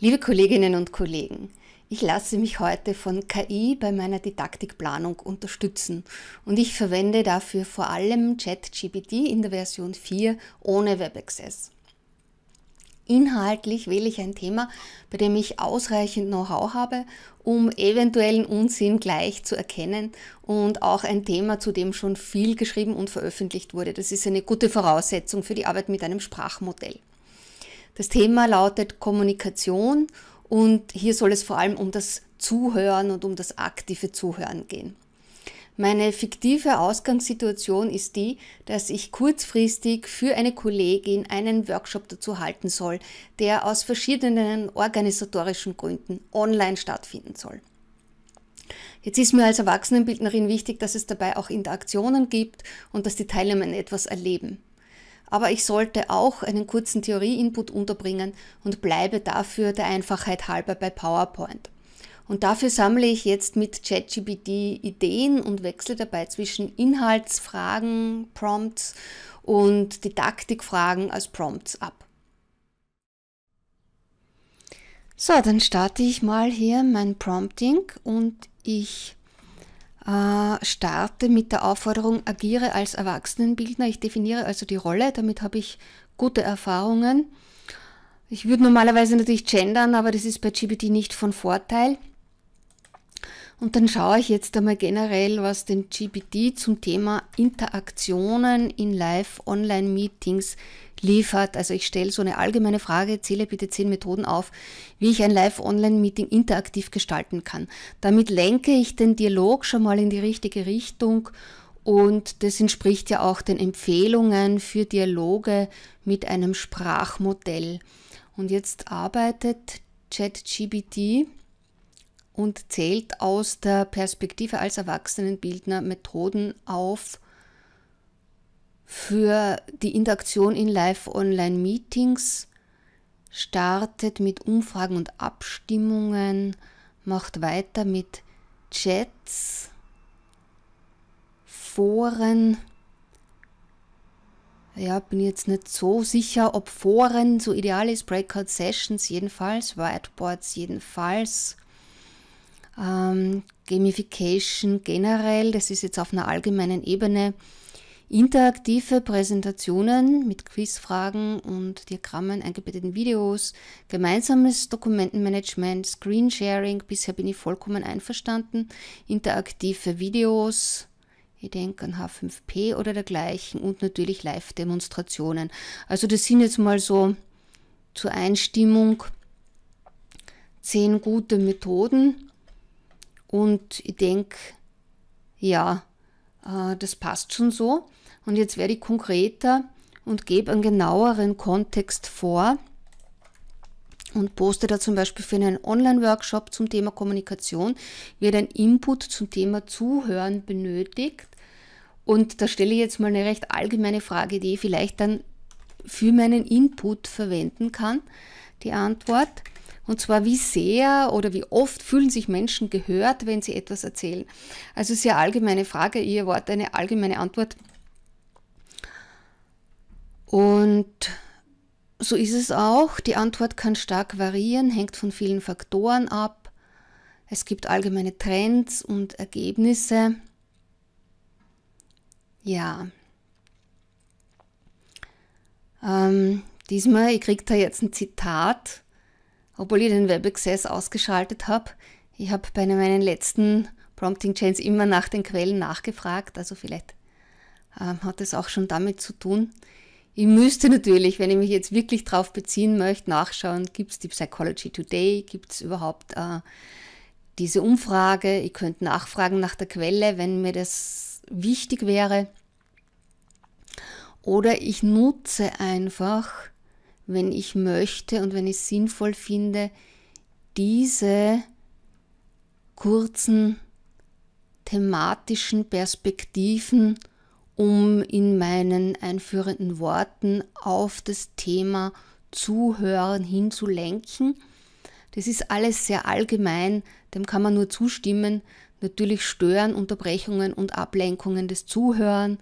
Liebe Kolleginnen und Kollegen, ich lasse mich heute von KI bei meiner Didaktikplanung unterstützen und ich verwende dafür vor allem ChatGPT in der Version 4 ohne WebAccess. Inhaltlich wähle ich ein Thema, bei dem ich ausreichend Know-how habe, um eventuellen Unsinn gleich zu erkennen und auch ein Thema, zu dem schon viel geschrieben und veröffentlicht wurde. Das ist eine gute Voraussetzung für die Arbeit mit einem Sprachmodell. Das Thema lautet Kommunikation und hier soll es vor allem um das Zuhören und um das aktive Zuhören gehen. Meine fiktive Ausgangssituation ist die, dass ich kurzfristig für eine Kollegin einen Workshop dazu halten soll, der aus verschiedenen organisatorischen Gründen online stattfinden soll. Jetzt ist mir als Erwachsenenbildnerin wichtig, dass es dabei auch Interaktionen gibt und dass die Teilnehmer etwas erleben aber ich sollte auch einen kurzen Theorie-Input unterbringen und bleibe dafür der Einfachheit halber bei PowerPoint. Und dafür sammle ich jetzt mit ChatGPT Ideen und wechsle dabei zwischen Inhaltsfragen, Prompts und Didaktikfragen als Prompts ab. So, dann starte ich mal hier mein Prompting und ich äh, starte mit der Aufforderung, agiere als Erwachsenenbildner. Ich definiere also die Rolle, damit habe ich gute Erfahrungen. Ich würde normalerweise natürlich gendern, aber das ist bei GBT nicht von Vorteil. Und dann schaue ich jetzt einmal generell, was den GPT zum Thema Interaktionen in Live-Online-Meetings liefert. Also ich stelle so eine allgemeine Frage, zähle bitte zehn Methoden auf, wie ich ein Live-Online-Meeting interaktiv gestalten kann. Damit lenke ich den Dialog schon mal in die richtige Richtung und das entspricht ja auch den Empfehlungen für Dialoge mit einem Sprachmodell. Und jetzt arbeitet ChatGBT und zählt aus der Perspektive als Erwachsenenbildner Methoden auf, für die Interaktion in Live-Online-Meetings, startet mit Umfragen und Abstimmungen, macht weiter mit Chats, Foren. Ja, bin jetzt nicht so sicher, ob Foren so ideal ist, Breakout Sessions jedenfalls, Whiteboards jedenfalls. Ähm, Gamification generell, das ist jetzt auf einer allgemeinen Ebene interaktive Präsentationen mit Quizfragen und Diagrammen, eingebetteten Videos, gemeinsames Dokumentenmanagement, Screensharing, bisher bin ich vollkommen einverstanden, interaktive Videos, ich denke an H5P oder dergleichen und natürlich Live-Demonstrationen. Also das sind jetzt mal so zur Einstimmung zehn gute Methoden und ich denke, ja, äh, das passt schon so. Und jetzt werde ich konkreter und gebe einen genaueren Kontext vor und poste da zum Beispiel für einen Online-Workshop zum Thema Kommunikation, wird ein Input zum Thema Zuhören benötigt. Und da stelle ich jetzt mal eine recht allgemeine Frage, die ich vielleicht dann für meinen Input verwenden kann, die Antwort. Und zwar, wie sehr oder wie oft fühlen sich Menschen gehört, wenn sie etwas erzählen? Also sehr allgemeine Frage, ihr Wort, eine allgemeine Antwort und so ist es auch. Die Antwort kann stark variieren, hängt von vielen Faktoren ab. Es gibt allgemeine Trends und Ergebnisse. Ja. Ähm, diesmal, ich kriege da jetzt ein Zitat, obwohl ich den WebExcess ausgeschaltet habe. Ich habe bei meinen letzten Prompting Chains immer nach den Quellen nachgefragt, also vielleicht ähm, hat es auch schon damit zu tun. Ich müsste natürlich, wenn ich mich jetzt wirklich drauf beziehen möchte, nachschauen, gibt es die Psychology Today, gibt es überhaupt äh, diese Umfrage. Ich könnte nachfragen nach der Quelle, wenn mir das wichtig wäre. Oder ich nutze einfach, wenn ich möchte und wenn ich es sinnvoll finde, diese kurzen thematischen Perspektiven um in meinen einführenden Worten auf das Thema Zuhören hinzulenken. Das ist alles sehr allgemein, dem kann man nur zustimmen. Natürlich stören Unterbrechungen und Ablenkungen des Zuhören,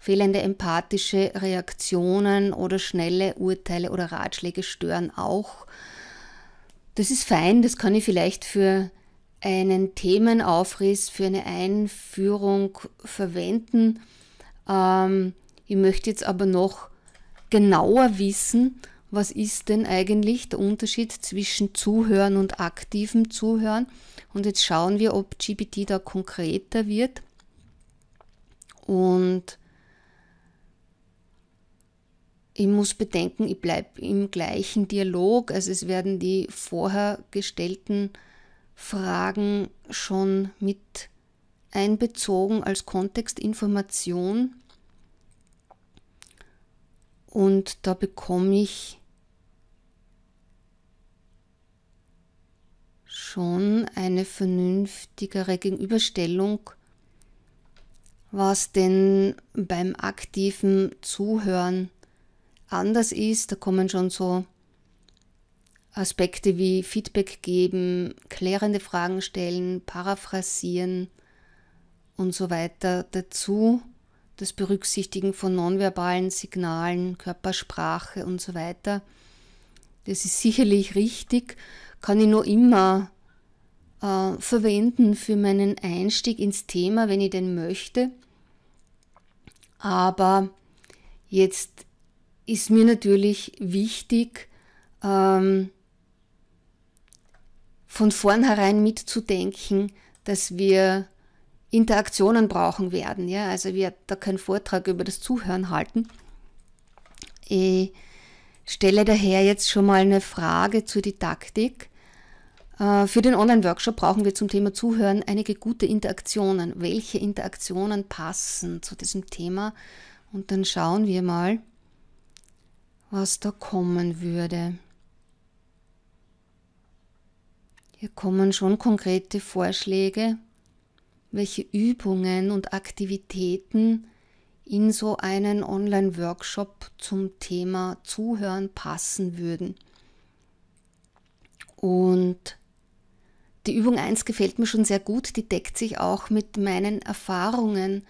fehlende empathische Reaktionen oder schnelle Urteile oder Ratschläge stören auch. Das ist fein, das kann ich vielleicht für einen Themenaufriss, für eine Einführung verwenden. Ähm, ich möchte jetzt aber noch genauer wissen, was ist denn eigentlich der Unterschied zwischen Zuhören und aktivem Zuhören. Und jetzt schauen wir, ob GPT da konkreter wird. Und ich muss bedenken, ich bleibe im gleichen Dialog. Also es werden die vorher gestellten Fragen schon mit einbezogen als Kontextinformation und da bekomme ich schon eine vernünftigere Gegenüberstellung, was denn beim aktiven Zuhören anders ist. Da kommen schon so Aspekte wie Feedback geben, klärende Fragen stellen, paraphrasieren, und so weiter dazu. Das Berücksichtigen von nonverbalen Signalen, Körpersprache und so weiter. Das ist sicherlich richtig, kann ich nur immer äh, verwenden für meinen Einstieg ins Thema, wenn ich denn möchte. Aber jetzt ist mir natürlich wichtig, ähm, von vornherein mitzudenken, dass wir Interaktionen brauchen werden. Ja? Also wir da keinen Vortrag über das Zuhören halten. Ich stelle daher jetzt schon mal eine Frage zur Didaktik. Äh, für den Online-Workshop brauchen wir zum Thema Zuhören einige gute Interaktionen. Welche Interaktionen passen zu diesem Thema? Und dann schauen wir mal, was da kommen würde. Hier kommen schon konkrete Vorschläge welche Übungen und Aktivitäten in so einen Online-Workshop zum Thema Zuhören passen würden. Und die Übung 1 gefällt mir schon sehr gut, die deckt sich auch mit meinen Erfahrungen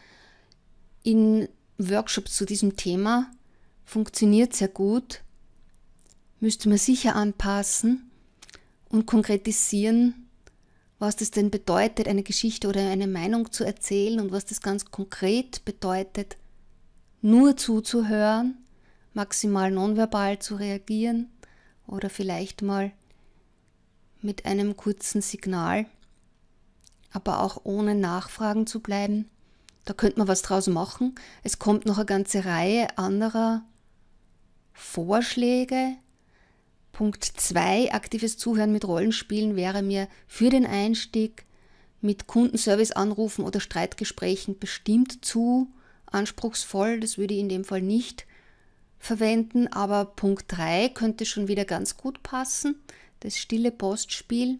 in Workshops zu diesem Thema, funktioniert sehr gut, müsste man sicher anpassen und konkretisieren, was das denn bedeutet, eine Geschichte oder eine Meinung zu erzählen und was das ganz konkret bedeutet, nur zuzuhören, maximal nonverbal zu reagieren oder vielleicht mal mit einem kurzen Signal, aber auch ohne Nachfragen zu bleiben. Da könnte man was draus machen. Es kommt noch eine ganze Reihe anderer Vorschläge, Punkt 2, aktives Zuhören mit Rollenspielen, wäre mir für den Einstieg mit Kundenservice-Anrufen oder Streitgesprächen bestimmt zu anspruchsvoll. Das würde ich in dem Fall nicht verwenden, aber Punkt 3 könnte schon wieder ganz gut passen. Das stille Postspiel.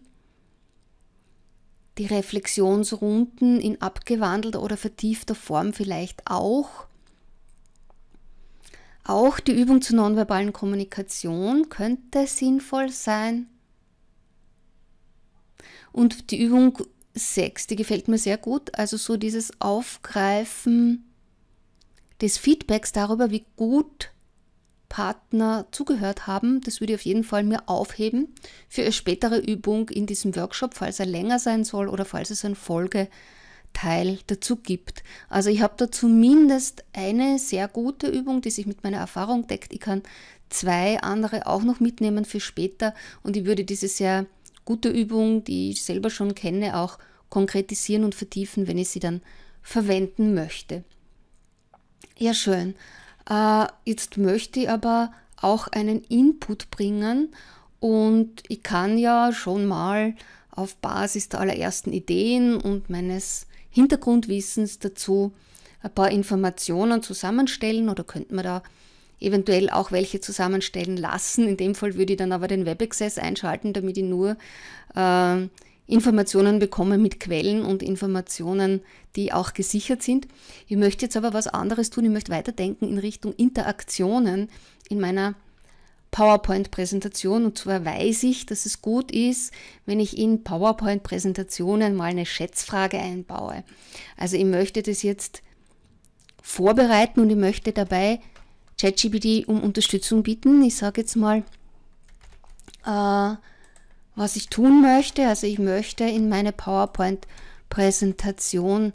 Die Reflexionsrunden in abgewandelter oder vertiefter Form vielleicht auch. Auch die Übung zur nonverbalen Kommunikation könnte sinnvoll sein. Und die Übung 6, die gefällt mir sehr gut. Also so dieses Aufgreifen des Feedbacks darüber, wie gut Partner zugehört haben. Das würde ich auf jeden Fall mir aufheben für eine spätere Übung in diesem Workshop, falls er länger sein soll oder falls es eine Folge ist Teil dazu gibt. Also ich habe da zumindest eine sehr gute Übung, die sich mit meiner Erfahrung deckt. Ich kann zwei andere auch noch mitnehmen für später und ich würde diese sehr gute Übung, die ich selber schon kenne, auch konkretisieren und vertiefen, wenn ich sie dann verwenden möchte. Ja, schön. Äh, jetzt möchte ich aber auch einen Input bringen und ich kann ja schon mal auf Basis der allerersten Ideen und meines Hintergrundwissens dazu ein paar Informationen zusammenstellen oder könnte man da eventuell auch welche zusammenstellen lassen. In dem Fall würde ich dann aber den Webaccess einschalten, damit ich nur äh, Informationen bekomme mit Quellen und Informationen, die auch gesichert sind. Ich möchte jetzt aber was anderes tun. Ich möchte weiterdenken in Richtung Interaktionen in meiner PowerPoint-Präsentation. Und zwar weiß ich, dass es gut ist, wenn ich in PowerPoint-Präsentationen mal eine Schätzfrage einbaue. Also ich möchte das jetzt vorbereiten und ich möchte dabei ChatGPT um Unterstützung bitten. Ich sage jetzt mal, äh, was ich tun möchte. Also ich möchte in meine PowerPoint-Präsentation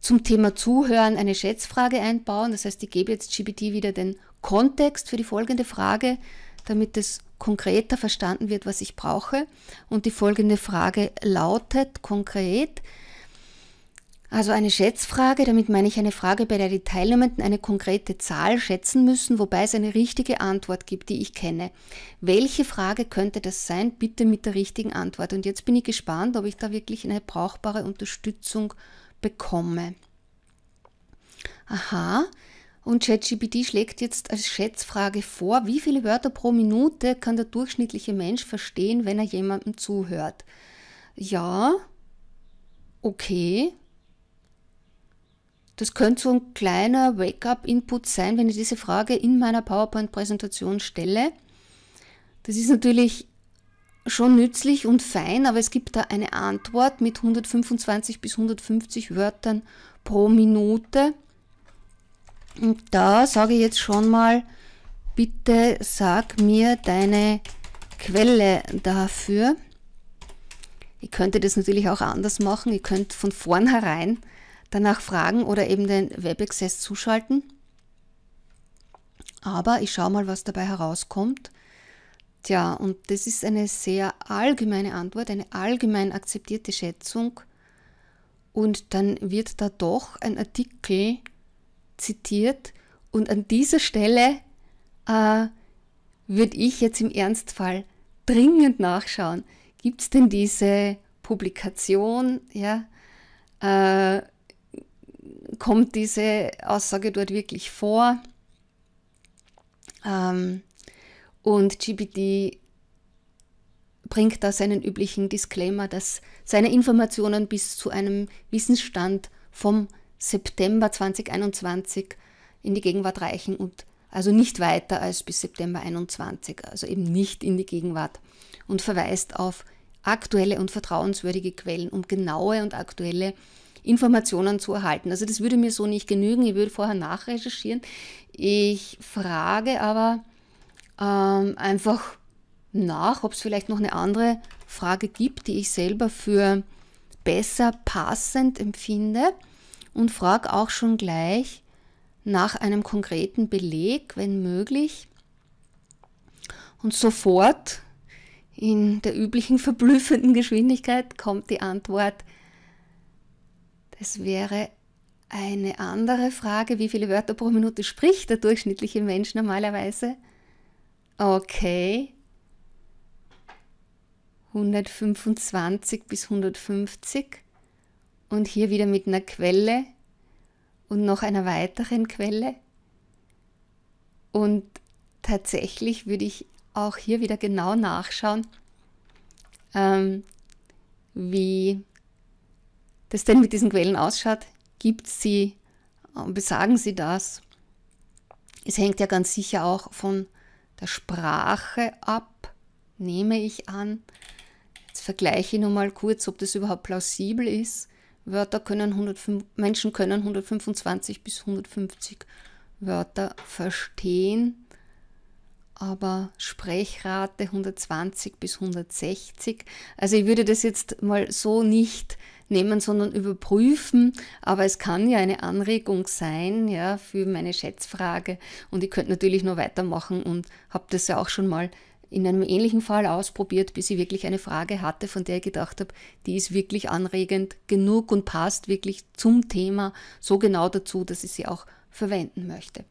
zum Thema Zuhören eine Schätzfrage einbauen. Das heißt, ich gebe jetzt GPT wieder den Kontext für die folgende Frage, damit es konkreter verstanden wird, was ich brauche. Und die folgende Frage lautet konkret, also eine Schätzfrage, damit meine ich eine Frage, bei der die Teilnehmenden eine konkrete Zahl schätzen müssen, wobei es eine richtige Antwort gibt, die ich kenne. Welche Frage könnte das sein? Bitte mit der richtigen Antwort. Und jetzt bin ich gespannt, ob ich da wirklich eine brauchbare Unterstützung bekomme. Aha, und ChatGPT schlägt jetzt als Schätzfrage vor, wie viele Wörter pro Minute kann der durchschnittliche Mensch verstehen, wenn er jemandem zuhört? Ja, okay. Das könnte so ein kleiner Wake-up-Input sein, wenn ich diese Frage in meiner PowerPoint-Präsentation stelle. Das ist natürlich schon nützlich und fein, aber es gibt da eine Antwort mit 125 bis 150 Wörtern pro Minute. Und da sage ich jetzt schon mal, bitte sag mir deine Quelle dafür. Ich könnte das natürlich auch anders machen. Ihr könnt von vornherein danach fragen oder eben den Webaccess zuschalten. Aber ich schaue mal, was dabei herauskommt. Tja, und das ist eine sehr allgemeine Antwort, eine allgemein akzeptierte Schätzung. Und dann wird da doch ein Artikel zitiert. Und an dieser Stelle äh, würde ich jetzt im Ernstfall dringend nachschauen. Gibt es denn diese Publikation? Ja, äh, kommt diese Aussage dort wirklich vor? Ähm, und GPT bringt da seinen üblichen Disclaimer, dass seine Informationen bis zu einem Wissensstand vom September 2021 in die Gegenwart reichen und also nicht weiter als bis September 21, also eben nicht in die Gegenwart und verweist auf aktuelle und vertrauenswürdige Quellen, um genaue und aktuelle Informationen zu erhalten. Also das würde mir so nicht genügen, ich würde vorher nachrecherchieren. Ich frage aber ähm, einfach nach, ob es vielleicht noch eine andere Frage gibt, die ich selber für besser passend empfinde und frag auch schon gleich nach einem konkreten Beleg, wenn möglich. Und sofort in der üblichen verblüffenden Geschwindigkeit kommt die Antwort, das wäre eine andere Frage, wie viele Wörter pro Minute spricht der durchschnittliche Mensch normalerweise? Okay. 125 bis 150 und hier wieder mit einer Quelle und noch einer weiteren Quelle. Und tatsächlich würde ich auch hier wieder genau nachschauen, ähm, wie das denn mit diesen Quellen ausschaut. Gibt sie, äh, besagen sie das? Es hängt ja ganz sicher auch von der Sprache ab, nehme ich an. Jetzt vergleiche ich nur mal kurz, ob das überhaupt plausibel ist. Wörter können 105, Menschen können 125 bis 150 Wörter verstehen, aber Sprechrate 120 bis 160. Also ich würde das jetzt mal so nicht nehmen, sondern überprüfen, aber es kann ja eine Anregung sein, ja, für meine Schätzfrage und ich könnte natürlich noch weitermachen und habe das ja auch schon mal in einem ähnlichen Fall ausprobiert, bis ich wirklich eine Frage hatte, von der ich gedacht habe, die ist wirklich anregend genug und passt wirklich zum Thema so genau dazu, dass ich sie auch verwenden möchte.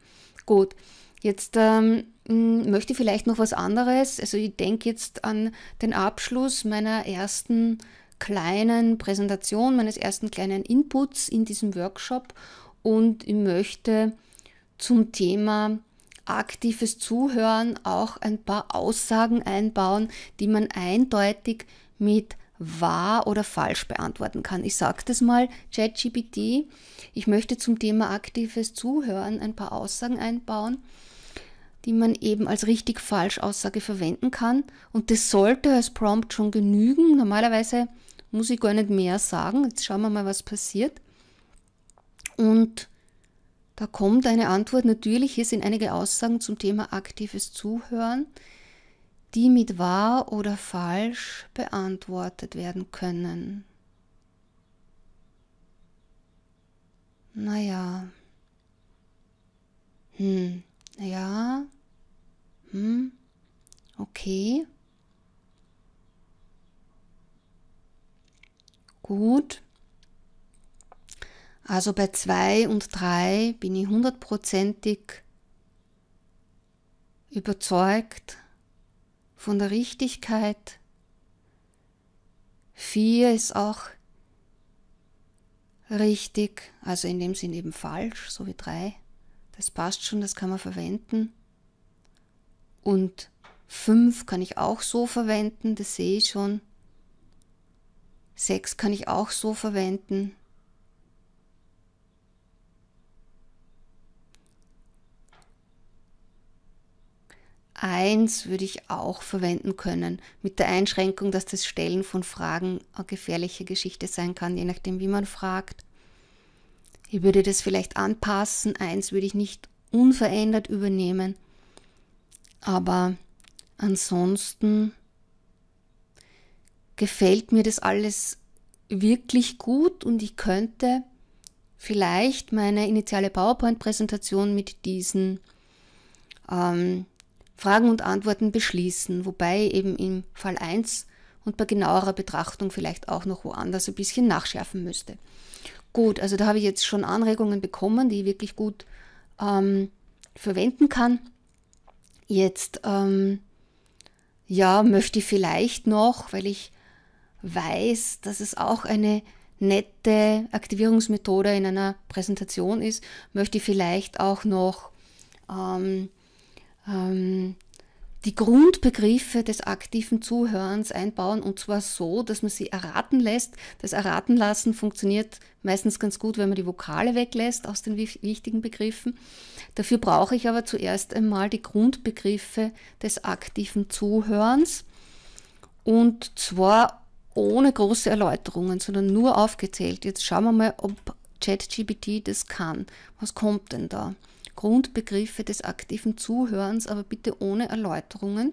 Gut, jetzt ähm, hm, möchte ich vielleicht noch was anderes. Also ich denke jetzt an den Abschluss meiner ersten kleinen Präsentation, meines ersten kleinen Inputs in diesem Workshop und ich möchte zum Thema aktives Zuhören auch ein paar Aussagen einbauen, die man eindeutig mit wahr oder falsch beantworten kann. Ich sage das mal, ChatGPT, ich möchte zum Thema aktives Zuhören ein paar Aussagen einbauen, die man eben als richtig-falsch Aussage verwenden kann. Und das sollte als Prompt schon genügen. Normalerweise muss ich gar nicht mehr sagen. Jetzt schauen wir mal, was passiert. Und da kommt eine Antwort natürlich hier sind einige Aussagen zum Thema aktives Zuhören, die mit wahr oder falsch beantwortet werden können. Naja. Hm, ja. Hm, okay. Gut. Also bei 2 und 3 bin ich hundertprozentig überzeugt von der Richtigkeit. 4 ist auch richtig, also in dem Sinn eben falsch, so wie 3. Das passt schon, das kann man verwenden. Und 5 kann ich auch so verwenden, das sehe ich schon. 6 kann ich auch so verwenden. 1 würde ich auch verwenden können, mit der Einschränkung, dass das Stellen von Fragen eine gefährliche Geschichte sein kann, je nachdem, wie man fragt. Ich würde das vielleicht anpassen. Eins würde ich nicht unverändert übernehmen. Aber ansonsten gefällt mir das alles wirklich gut und ich könnte vielleicht meine initiale PowerPoint-Präsentation mit diesen ähm, Fragen und Antworten beschließen, wobei eben im Fall 1 und bei genauerer Betrachtung vielleicht auch noch woanders ein bisschen nachschärfen müsste. Gut, also da habe ich jetzt schon Anregungen bekommen, die ich wirklich gut ähm, verwenden kann. Jetzt, ähm, ja, möchte ich vielleicht noch, weil ich weiß, dass es auch eine nette Aktivierungsmethode in einer Präsentation ist, möchte ich vielleicht auch noch ähm, ähm, die Grundbegriffe des aktiven Zuhörens einbauen und zwar so, dass man sie erraten lässt. Das Erraten lassen funktioniert meistens ganz gut, wenn man die Vokale weglässt aus den wichtigen Begriffen. Dafür brauche ich aber zuerst einmal die Grundbegriffe des aktiven Zuhörens und zwar ohne große Erläuterungen, sondern nur aufgezählt. Jetzt schauen wir mal, ob ChatGPT das kann. Was kommt denn da? Grundbegriffe des aktiven Zuhörens, aber bitte ohne Erläuterungen.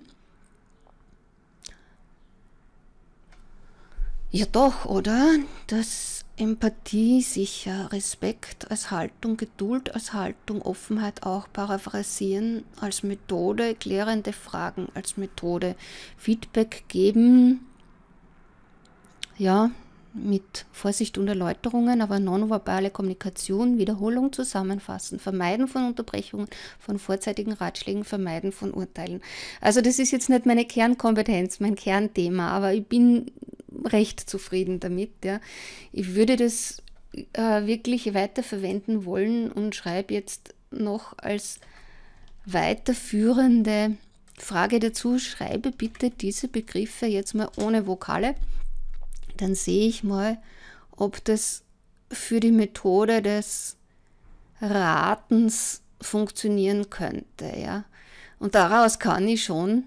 Ja doch, oder? Das Empathie sicher, Respekt als Haltung, Geduld als Haltung, Offenheit auch, Paraphrasieren als Methode, klärende Fragen als Methode, Feedback geben, ja, mit Vorsicht und Erläuterungen, aber nonverbale Kommunikation, Wiederholung, Zusammenfassen, Vermeiden von Unterbrechungen, von vorzeitigen Ratschlägen, Vermeiden von Urteilen. Also das ist jetzt nicht meine Kernkompetenz, mein Kernthema, aber ich bin recht zufrieden damit. Ja. Ich würde das äh, wirklich weiterverwenden wollen und schreibe jetzt noch als weiterführende Frage dazu, schreibe bitte diese Begriffe jetzt mal ohne Vokale dann sehe ich mal, ob das für die Methode des Ratens funktionieren könnte, ja. Und daraus kann ich schon,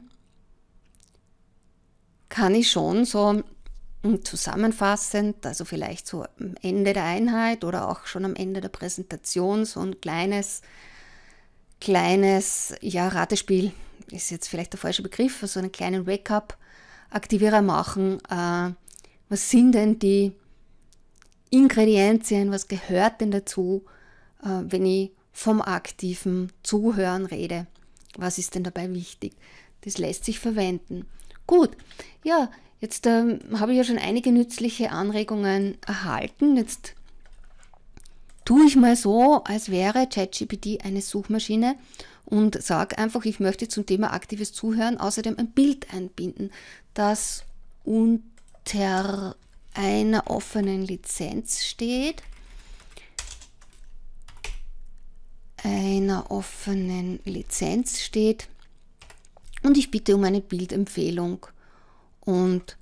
kann ich schon so hm, zusammenfassend, also vielleicht so am Ende der Einheit oder auch schon am Ende der Präsentation so ein kleines, kleines, ja, Ratespiel ist jetzt vielleicht der falsche Begriff, so also einen kleinen Wake-up-Aktivierer machen, äh, was sind denn die Ingredienzien, was gehört denn dazu, äh, wenn ich vom aktiven Zuhören rede? Was ist denn dabei wichtig? Das lässt sich verwenden. Gut, ja, jetzt ähm, habe ich ja schon einige nützliche Anregungen erhalten. Jetzt tue ich mal so, als wäre ChatGPT eine Suchmaschine und sage einfach, ich möchte zum Thema aktives Zuhören außerdem ein Bild einbinden, das und unter einer offenen Lizenz steht, einer offenen Lizenz steht und ich bitte um eine Bildempfehlung. Und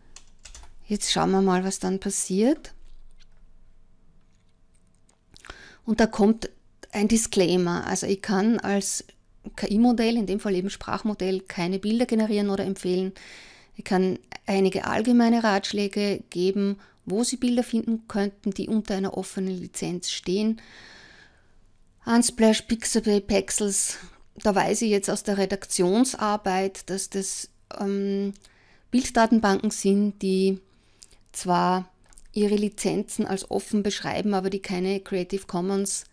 jetzt schauen wir mal, was dann passiert. Und da kommt ein Disclaimer. Also ich kann als KI-Modell, in dem Fall eben Sprachmodell, keine Bilder generieren oder empfehlen. Ich kann einige allgemeine Ratschläge geben, wo Sie Bilder finden könnten, die unter einer offenen Lizenz stehen. Unsplash, Pixabay, Pexels, da weiß ich jetzt aus der Redaktionsarbeit, dass das ähm, Bilddatenbanken sind, die zwar ihre Lizenzen als offen beschreiben, aber die keine Creative Commons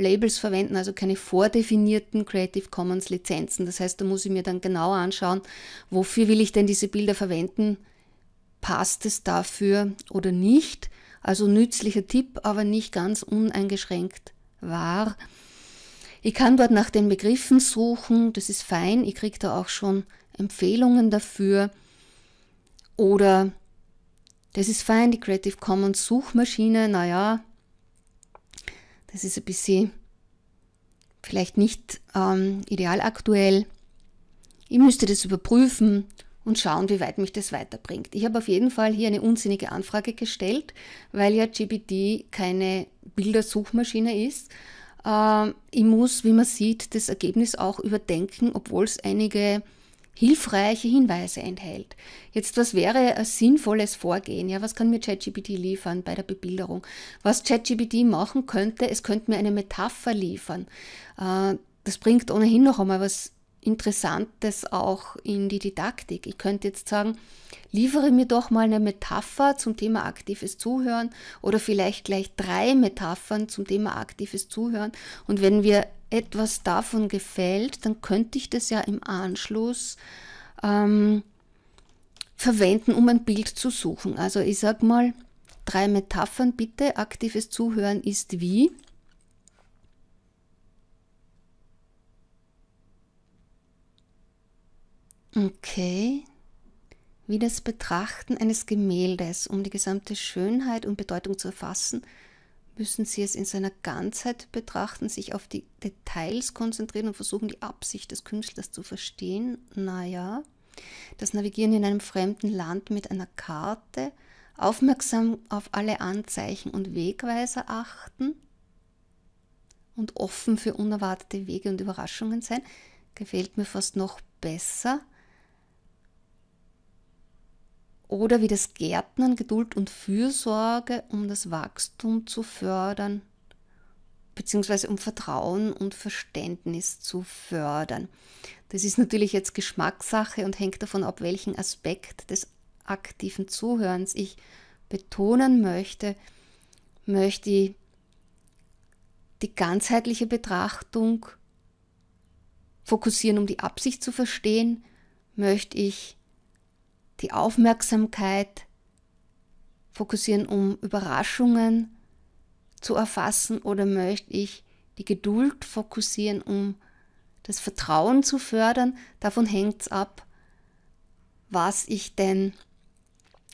Labels verwenden, also keine vordefinierten Creative Commons Lizenzen. Das heißt, da muss ich mir dann genauer anschauen, wofür will ich denn diese Bilder verwenden? Passt es dafür oder nicht? Also nützlicher Tipp, aber nicht ganz uneingeschränkt wahr. Ich kann dort nach den Begriffen suchen, das ist fein. Ich kriege da auch schon Empfehlungen dafür. Oder das ist fein, die Creative Commons Suchmaschine, naja, das ist ein bisschen vielleicht nicht ähm, ideal aktuell. Ich müsste das überprüfen und schauen, wie weit mich das weiterbringt. Ich habe auf jeden Fall hier eine unsinnige Anfrage gestellt, weil ja GPT keine Bildersuchmaschine ist. Ähm, ich muss, wie man sieht, das Ergebnis auch überdenken, obwohl es einige hilfreiche Hinweise enthält. Jetzt, was wäre ein sinnvolles Vorgehen? Ja, was kann mir ChatGPT liefern bei der Bebilderung? Was ChatGPT machen könnte, es könnte mir eine Metapher liefern. Äh, das bringt ohnehin noch einmal was Interessantes auch in die Didaktik. Ich könnte jetzt sagen, liefere mir doch mal eine Metapher zum Thema aktives Zuhören oder vielleicht gleich drei Metaphern zum Thema aktives Zuhören. Und wenn wir etwas davon gefällt, dann könnte ich das ja im Anschluss ähm, verwenden, um ein Bild zu suchen. Also ich sage mal, drei Metaphern bitte. Aktives Zuhören ist wie. Okay. Wie das Betrachten eines Gemäldes, um die gesamte Schönheit und Bedeutung zu erfassen, müssen Sie es in seiner Ganzheit betrachten, sich auf die Details konzentrieren und versuchen, die Absicht des Künstlers zu verstehen. Naja, das Navigieren in einem fremden Land mit einer Karte, aufmerksam auf alle Anzeichen und Wegweiser achten und offen für unerwartete Wege und Überraschungen sein, gefällt mir fast noch besser oder wie das Gärtnern Geduld und Fürsorge, um das Wachstum zu fördern, beziehungsweise um Vertrauen und Verständnis zu fördern. Das ist natürlich jetzt Geschmackssache und hängt davon ab, welchen Aspekt des aktiven Zuhörens ich betonen möchte. Möchte ich die ganzheitliche Betrachtung fokussieren, um die Absicht zu verstehen? Möchte ich die Aufmerksamkeit fokussieren, um Überraschungen zu erfassen oder möchte ich die Geduld fokussieren, um das Vertrauen zu fördern. Davon hängt es ab, was ich denn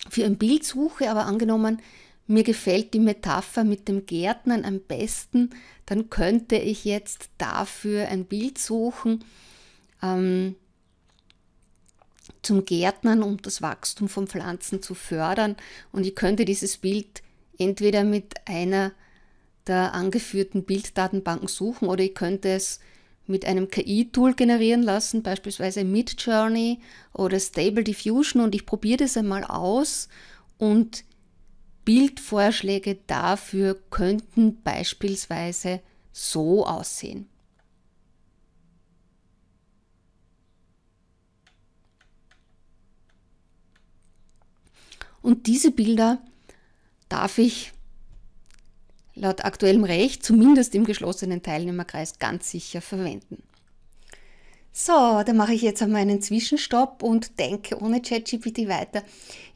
für ein Bild suche, aber angenommen, mir gefällt die Metapher mit dem Gärtnern am besten, dann könnte ich jetzt dafür ein Bild suchen. Ähm, zum Gärtnern, um das Wachstum von Pflanzen zu fördern. Und ich könnte dieses Bild entweder mit einer der angeführten Bilddatenbanken suchen oder ich könnte es mit einem KI-Tool generieren lassen, beispielsweise Midjourney oder Stable Diffusion und ich probiere das einmal aus und Bildvorschläge dafür könnten beispielsweise so aussehen. Und diese Bilder darf ich laut aktuellem Recht zumindest im geschlossenen Teilnehmerkreis ganz sicher verwenden. So, da mache ich jetzt einmal einen Zwischenstopp und denke ohne ChatGPT weiter.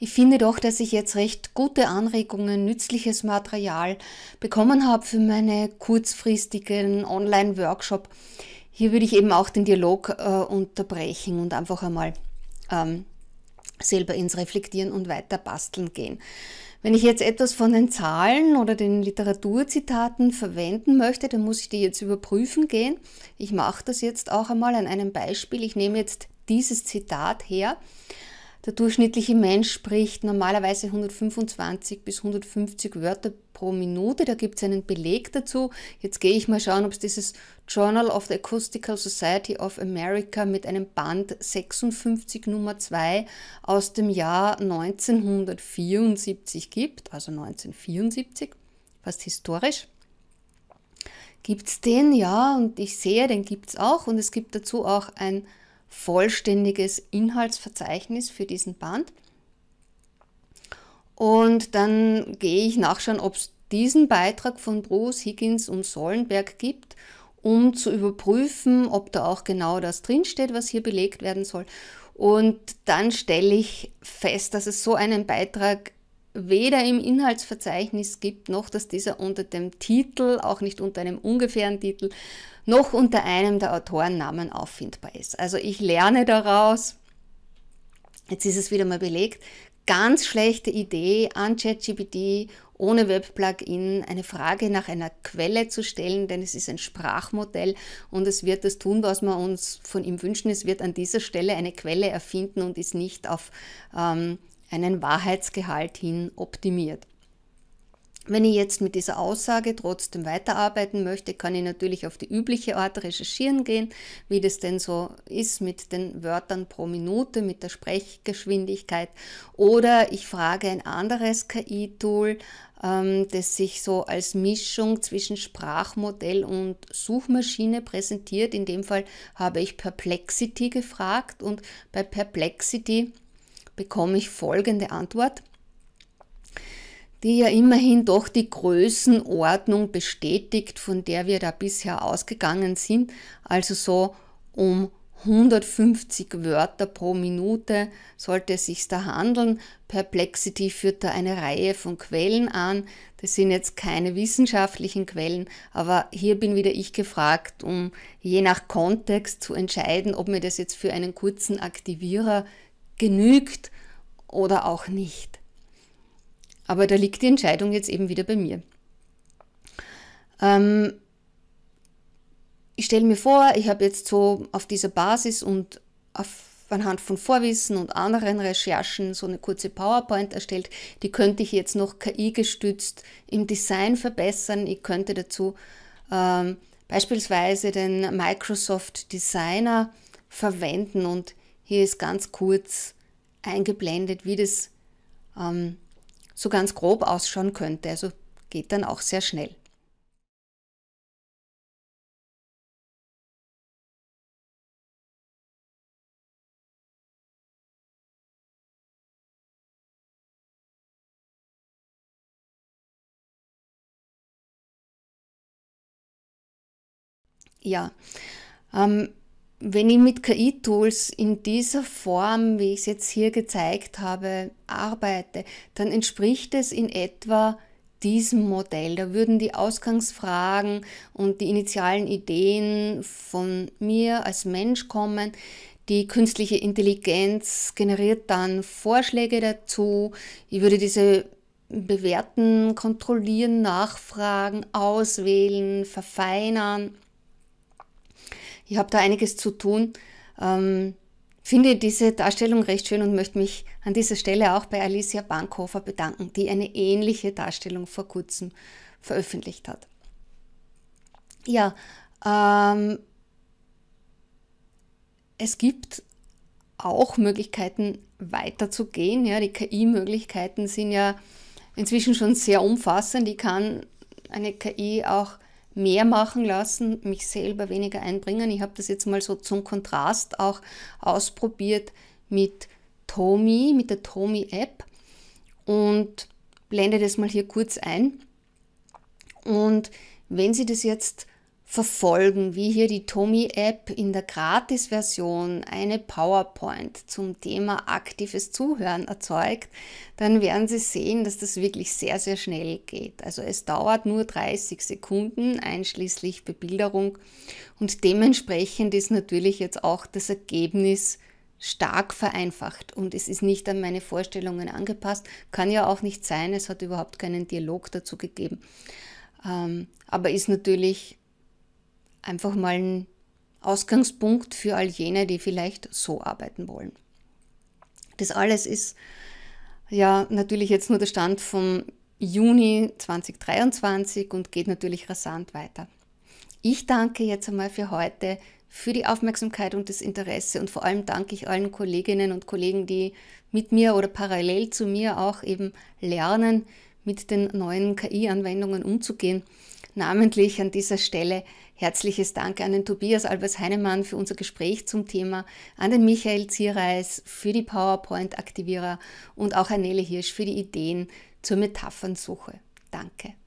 Ich finde doch, dass ich jetzt recht gute Anregungen, nützliches Material bekommen habe für meine kurzfristigen Online-Workshop. Hier würde ich eben auch den Dialog äh, unterbrechen und einfach einmal ähm, selber ins Reflektieren und weiter basteln gehen. Wenn ich jetzt etwas von den Zahlen oder den Literaturzitaten verwenden möchte, dann muss ich die jetzt überprüfen gehen. Ich mache das jetzt auch einmal an einem Beispiel. Ich nehme jetzt dieses Zitat her der durchschnittliche Mensch spricht normalerweise 125 bis 150 Wörter pro Minute. Da gibt es einen Beleg dazu. Jetzt gehe ich mal schauen, ob es dieses Journal of the Acoustical Society of America mit einem Band 56 Nummer 2 aus dem Jahr 1974 gibt. Also 1974, fast historisch. Gibt es den? Ja, und ich sehe, den gibt es auch. Und es gibt dazu auch ein vollständiges Inhaltsverzeichnis für diesen Band. Und dann gehe ich nachschauen, ob es diesen Beitrag von Bruce, Higgins und Sollenberg gibt, um zu überprüfen, ob da auch genau das drinsteht, was hier belegt werden soll. Und dann stelle ich fest, dass es so einen Beitrag weder im Inhaltsverzeichnis gibt, noch dass dieser unter dem Titel, auch nicht unter einem ungefähren Titel, noch unter einem der Autorennamen auffindbar ist. Also ich lerne daraus, jetzt ist es wieder mal belegt, ganz schlechte Idee an ChatGPT ohne Webplugin eine Frage nach einer Quelle zu stellen, denn es ist ein Sprachmodell und es wird das tun, was wir uns von ihm wünschen. Es wird an dieser Stelle eine Quelle erfinden und ist nicht auf ähm, einen Wahrheitsgehalt hin optimiert. Wenn ich jetzt mit dieser Aussage trotzdem weiterarbeiten möchte, kann ich natürlich auf die übliche Art recherchieren gehen, wie das denn so ist mit den Wörtern pro Minute, mit der Sprechgeschwindigkeit. Oder ich frage ein anderes KI-Tool, ähm, das sich so als Mischung zwischen Sprachmodell und Suchmaschine präsentiert. In dem Fall habe ich Perplexity gefragt und bei Perplexity bekomme ich folgende Antwort, die ja immerhin doch die Größenordnung bestätigt, von der wir da bisher ausgegangen sind, also so um 150 Wörter pro Minute sollte es sich da handeln. Perplexity führt da eine Reihe von Quellen an. Das sind jetzt keine wissenschaftlichen Quellen, aber hier bin wieder ich gefragt, um je nach Kontext zu entscheiden, ob mir das jetzt für einen kurzen Aktivierer genügt oder auch nicht. Aber da liegt die Entscheidung jetzt eben wieder bei mir. Ähm, ich stelle mir vor, ich habe jetzt so auf dieser Basis und auf, anhand von Vorwissen und anderen Recherchen so eine kurze PowerPoint erstellt. Die könnte ich jetzt noch KI-gestützt im Design verbessern. Ich könnte dazu ähm, beispielsweise den Microsoft Designer verwenden und hier ist ganz kurz eingeblendet, wie das ähm, so ganz grob ausschauen könnte. Also geht dann auch sehr schnell. Ja, ähm, wenn ich mit KI-Tools in dieser Form, wie ich es jetzt hier gezeigt habe, arbeite, dann entspricht es in etwa diesem Modell. Da würden die Ausgangsfragen und die initialen Ideen von mir als Mensch kommen. Die künstliche Intelligenz generiert dann Vorschläge dazu. Ich würde diese bewerten, kontrollieren, nachfragen, auswählen, verfeinern. Ich habe da einiges zu tun. Ähm, finde diese Darstellung recht schön und möchte mich an dieser Stelle auch bei Alicia Bankhofer bedanken, die eine ähnliche Darstellung vor kurzem veröffentlicht hat. Ja, ähm, es gibt auch Möglichkeiten weiterzugehen. Ja, die KI-Möglichkeiten sind ja inzwischen schon sehr umfassend. Die kann eine KI auch mehr machen lassen, mich selber weniger einbringen. Ich habe das jetzt mal so zum Kontrast auch ausprobiert mit Tomi, mit der Tomi-App und blende das mal hier kurz ein. Und wenn Sie das jetzt verfolgen, wie hier die Tomi-App in der Gratis-Version eine PowerPoint zum Thema aktives Zuhören erzeugt, dann werden Sie sehen, dass das wirklich sehr, sehr schnell geht. Also es dauert nur 30 Sekunden einschließlich Bebilderung und dementsprechend ist natürlich jetzt auch das Ergebnis stark vereinfacht und es ist nicht an meine Vorstellungen angepasst. Kann ja auch nicht sein, es hat überhaupt keinen Dialog dazu gegeben. Ähm, aber ist natürlich einfach mal ein Ausgangspunkt für all jene, die vielleicht so arbeiten wollen. Das alles ist ja natürlich jetzt nur der Stand vom Juni 2023 und geht natürlich rasant weiter. Ich danke jetzt einmal für heute für die Aufmerksamkeit und das Interesse und vor allem danke ich allen Kolleginnen und Kollegen, die mit mir oder parallel zu mir auch eben lernen, mit den neuen KI-Anwendungen umzugehen. Namentlich an dieser Stelle herzliches Dank an den Tobias Albers Heinemann für unser Gespräch zum Thema, an den Michael Zierreis für die PowerPoint-Aktivierer und auch an Nele Hirsch für die Ideen zur Metaphernsuche. Danke.